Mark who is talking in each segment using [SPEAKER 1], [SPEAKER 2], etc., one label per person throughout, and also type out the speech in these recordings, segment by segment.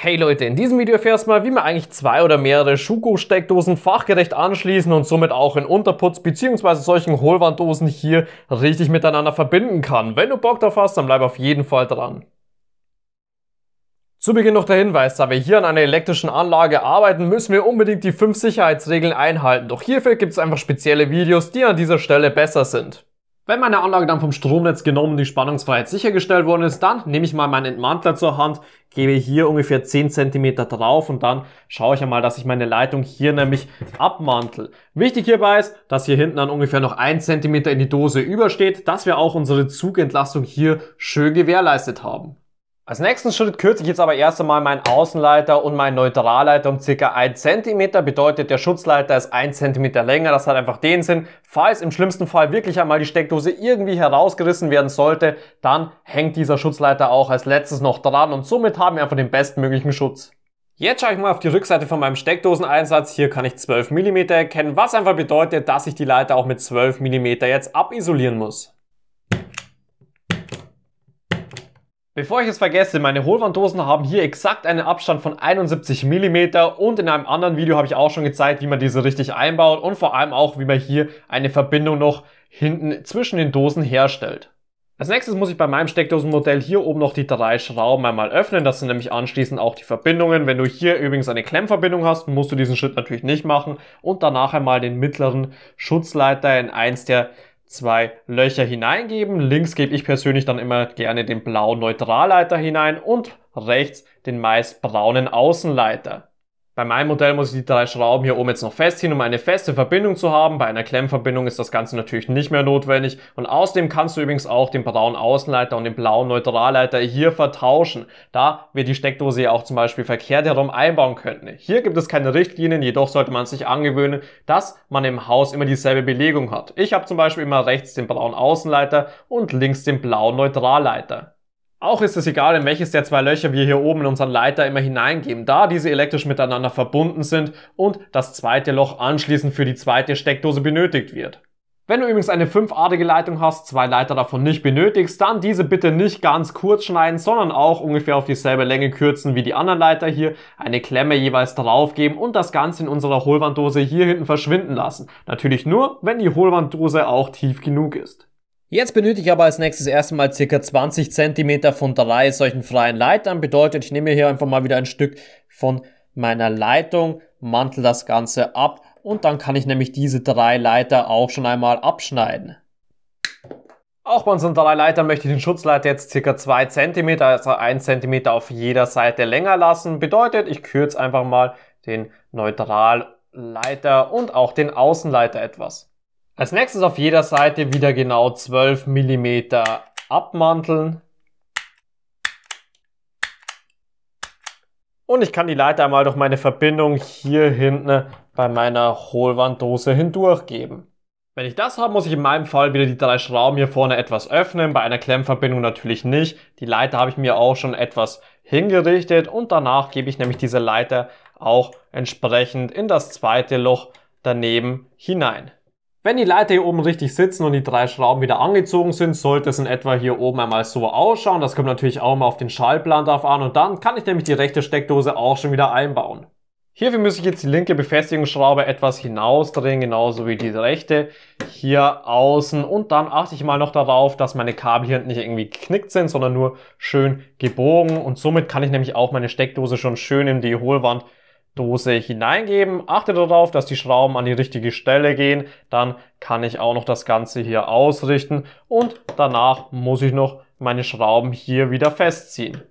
[SPEAKER 1] Hey Leute, in diesem Video erfährst du mal, wie man eigentlich zwei oder mehrere Schuko-Steckdosen fachgerecht anschließen und somit auch in Unterputz bzw. solchen Hohlwanddosen hier richtig miteinander verbinden kann. Wenn du Bock drauf hast, dann bleib auf jeden Fall dran. Zu Beginn noch der Hinweis, da wir hier an einer elektrischen Anlage arbeiten, müssen wir unbedingt die fünf Sicherheitsregeln einhalten. Doch hierfür gibt es einfach spezielle Videos, die an dieser Stelle besser sind. Wenn meine Anlage dann vom Stromnetz genommen und die Spannungsfreiheit sichergestellt worden ist, dann nehme ich mal meinen Entmantler zur Hand, gebe hier ungefähr 10 cm drauf und dann schaue ich einmal, dass ich meine Leitung hier nämlich abmantel. Wichtig hierbei ist, dass hier hinten dann ungefähr noch 1 cm in die Dose übersteht, dass wir auch unsere Zugentlastung hier schön gewährleistet haben. Als nächsten Schritt kürze ich jetzt aber erst einmal meinen Außenleiter und meinen Neutralleiter um circa 1 cm. Bedeutet, der Schutzleiter ist 1 cm länger. Das hat einfach den Sinn. Falls im schlimmsten Fall wirklich einmal die Steckdose irgendwie herausgerissen werden sollte, dann hängt dieser Schutzleiter auch als letztes noch dran und somit haben wir einfach den bestmöglichen Schutz. Jetzt schaue ich mal auf die Rückseite von meinem Steckdoseneinsatz. Hier kann ich 12 mm erkennen, was einfach bedeutet, dass ich die Leiter auch mit 12 mm jetzt abisolieren muss. Bevor ich es vergesse, meine Hohlwanddosen haben hier exakt einen Abstand von 71 mm und in einem anderen Video habe ich auch schon gezeigt, wie man diese richtig einbaut und vor allem auch, wie man hier eine Verbindung noch hinten zwischen den Dosen herstellt. Als nächstes muss ich bei meinem Steckdosenmodell hier oben noch die drei Schrauben einmal öffnen. Das sind nämlich anschließend auch die Verbindungen. Wenn du hier übrigens eine Klemmverbindung hast, musst du diesen Schritt natürlich nicht machen und danach einmal den mittleren Schutzleiter in eins der zwei Löcher hineingeben. Links gebe ich persönlich dann immer gerne den blauen Neutralleiter hinein und rechts den meist braunen Außenleiter. Bei meinem Modell muss ich die drei Schrauben hier oben jetzt noch festziehen, um eine feste Verbindung zu haben. Bei einer Klemmverbindung ist das Ganze natürlich nicht mehr notwendig. Und außerdem kannst du übrigens auch den braunen Außenleiter und den blauen Neutralleiter hier vertauschen, da wir die Steckdose ja auch zum Beispiel verkehrt herum einbauen könnten. Hier gibt es keine Richtlinien, jedoch sollte man sich angewöhnen, dass man im Haus immer dieselbe Belegung hat. Ich habe zum Beispiel immer rechts den braunen Außenleiter und links den blauen Neutralleiter. Auch ist es egal, in welches der zwei Löcher wir hier oben in unseren Leiter immer hineingeben, da diese elektrisch miteinander verbunden sind und das zweite Loch anschließend für die zweite Steckdose benötigt wird. Wenn du übrigens eine fünfartige Leitung hast, zwei Leiter davon nicht benötigst, dann diese bitte nicht ganz kurz schneiden, sondern auch ungefähr auf dieselbe Länge kürzen wie die anderen Leiter hier, eine Klemme jeweils draufgeben und das Ganze in unserer Hohlwanddose hier hinten verschwinden lassen. Natürlich nur, wenn die Hohlwanddose auch tief genug ist. Jetzt benötige ich aber als nächstes erstmal circa 20 cm von drei solchen freien Leitern. Bedeutet, ich nehme hier einfach mal wieder ein Stück von meiner Leitung, mantel das Ganze ab und dann kann ich nämlich diese drei Leiter auch schon einmal abschneiden. Auch bei unseren drei Leitern möchte ich den Schutzleiter jetzt circa 2 cm, also 1 cm auf jeder Seite länger lassen. Bedeutet, ich kürze einfach mal den Neutralleiter und auch den Außenleiter etwas. Als nächstes auf jeder Seite wieder genau 12 mm abmanteln. Und ich kann die Leiter einmal durch meine Verbindung hier hinten bei meiner Hohlwanddose hindurchgeben. Wenn ich das habe, muss ich in meinem Fall wieder die drei Schrauben hier vorne etwas öffnen, bei einer Klemmverbindung natürlich nicht. Die Leiter habe ich mir auch schon etwas hingerichtet und danach gebe ich nämlich diese Leiter auch entsprechend in das zweite Loch daneben hinein. Wenn die Leiter hier oben richtig sitzen und die drei Schrauben wieder angezogen sind, sollte es in etwa hier oben einmal so ausschauen. Das kommt natürlich auch mal auf den Schallplan drauf an und dann kann ich nämlich die rechte Steckdose auch schon wieder einbauen. Hierfür muss ich jetzt die linke Befestigungsschraube etwas hinausdrehen, genauso wie die rechte hier außen. Und dann achte ich mal noch darauf, dass meine Kabel hier nicht irgendwie geknickt sind, sondern nur schön gebogen. Und somit kann ich nämlich auch meine Steckdose schon schön in die Hohlwand Dose hineingeben. Achte darauf, dass die Schrauben an die richtige Stelle gehen. Dann kann ich auch noch das Ganze hier ausrichten und danach muss ich noch meine Schrauben hier wieder festziehen.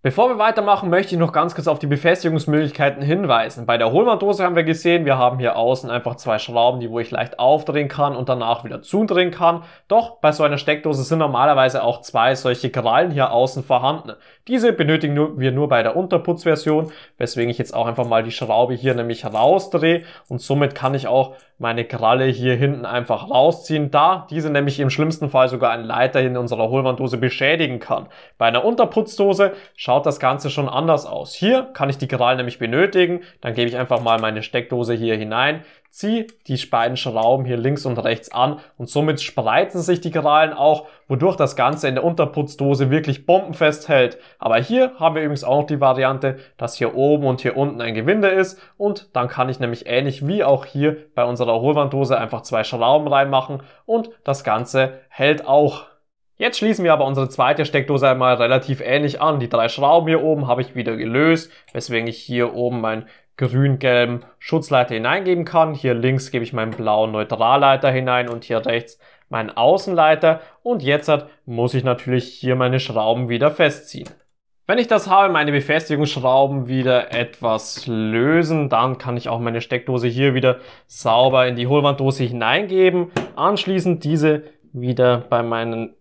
[SPEAKER 1] Bevor wir weitermachen, möchte ich noch ganz kurz auf die Befestigungsmöglichkeiten hinweisen. Bei der Hohlmanndose haben wir gesehen, wir haben hier außen einfach zwei Schrauben, die wo ich leicht aufdrehen kann und danach wieder zudrehen kann. Doch bei so einer Steckdose sind normalerweise auch zwei solche Krallen hier außen vorhanden. Diese benötigen wir nur bei der Unterputzversion, weswegen ich jetzt auch einfach mal die Schraube hier nämlich rausdrehe und somit kann ich auch meine Kralle hier hinten einfach rausziehen, da diese nämlich im schlimmsten Fall sogar einen Leiter in unserer Hohlwanddose beschädigen kann. Bei einer Unterputzdose schaut das Ganze schon anders aus. Hier kann ich die Kralle nämlich benötigen, dann gebe ich einfach mal meine Steckdose hier hinein, zieh die beiden Schrauben hier links und rechts an und somit spreizen sich die Krallen auch, wodurch das Ganze in der Unterputzdose wirklich bombenfest hält. Aber hier haben wir übrigens auch noch die Variante, dass hier oben und hier unten ein Gewinde ist und dann kann ich nämlich ähnlich wie auch hier bei unserer Hohlwanddose einfach zwei Schrauben reinmachen und das Ganze hält auch. Jetzt schließen wir aber unsere zweite Steckdose einmal relativ ähnlich an. Die drei Schrauben hier oben habe ich wieder gelöst, weswegen ich hier oben mein grün-gelben Schutzleiter hineingeben kann. Hier links gebe ich meinen blauen Neutralleiter hinein und hier rechts meinen Außenleiter. Und jetzt muss ich natürlich hier meine Schrauben wieder festziehen. Wenn ich das habe, meine Befestigungsschrauben wieder etwas lösen, dann kann ich auch meine Steckdose hier wieder sauber in die Hohlwanddose hineingeben. Anschließend diese wieder bei meinen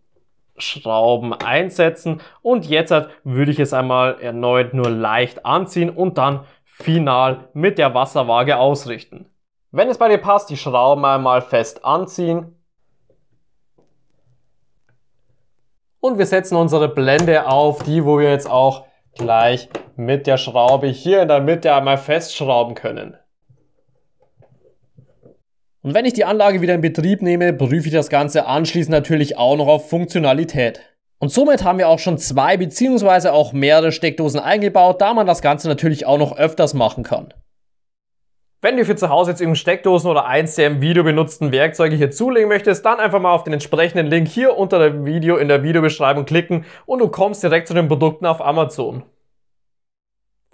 [SPEAKER 1] Schrauben einsetzen und jetzt würde ich es einmal erneut nur leicht anziehen und dann final mit der Wasserwaage ausrichten. Wenn es bei dir passt, die Schrauben einmal fest anziehen. Und wir setzen unsere Blende auf, die wo wir jetzt auch gleich mit der Schraube hier in der Mitte einmal festschrauben können. Und wenn ich die Anlage wieder in Betrieb nehme, prüfe ich das Ganze anschließend natürlich auch noch auf Funktionalität. Und somit haben wir auch schon zwei bzw. auch mehrere Steckdosen eingebaut, da man das Ganze natürlich auch noch öfters machen kann. Wenn du für zu Hause jetzt irgendeine Steckdosen oder eins der im Video benutzten Werkzeuge hier zulegen möchtest, dann einfach mal auf den entsprechenden Link hier unter dem Video in der Videobeschreibung klicken und du kommst direkt zu den Produkten auf Amazon.